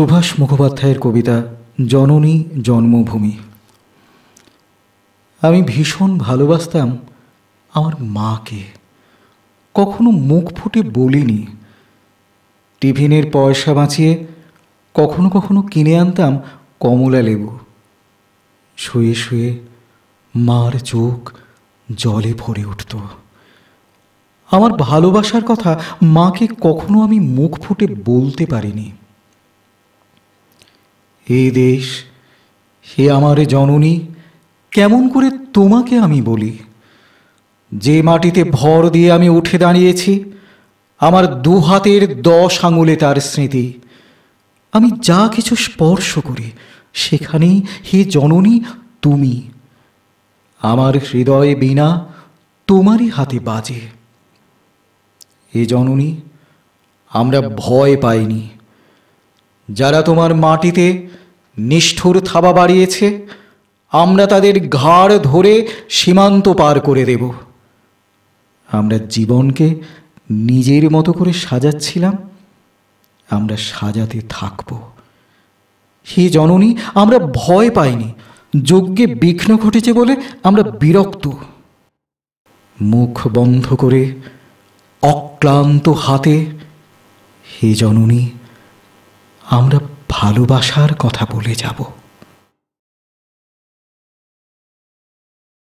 সুভাষ মুখোপাধ্যায়ের কবিতা জননী জন্মভূমি আমি ভীষণ ভালোবাসতাম আমার মাকে কখনো মুখ ফুটে বলিনি টিফিনের পয়সা বাঁচিয়ে কখনো কখনো কিনে আনতাম কমলা লেবু শুয়ে শুয়ে মার চোখ জলে ভরে উঠত আমার ভালোবাসার কথা মাকে কখনো আমি মুখ ফুটে বলতে পারিনি হে দেশ হে আমার জননী কেমন করে তোমাকে আমি বলি যে মাটিতে ভর দিয়ে আমি উঠে দাঁড়িয়েছি আমার দু হাতের দশ আঙুলে তার স্মৃতি আমি যা কিছু স্পর্শ করি সেখানেই হে জননী তুমি আমার হৃদয়ে বিনা তোমারই হাতে বাজে হে জননী আমরা ভয় পাইনি যারা তোমার মাটিতে নিষ্ঠুর থাবা বাড়িয়েছে আমরা তাদের ঘাড় ধরে সীমান্ত পার করে দেব আমরা জীবনকে নিজের মতো করে সাজাচ্ছিলাম আমরা সাজাতে থাকব হে জননী আমরা ভয় পাইনি যজ্ঞে বিঘ্ন ঘটেছে বলে আমরা বিরক্ত মুখ বন্ধ করে অক্লান্ত হাতে হে জননী আমরা ভালোবাসার কথা বলে যাব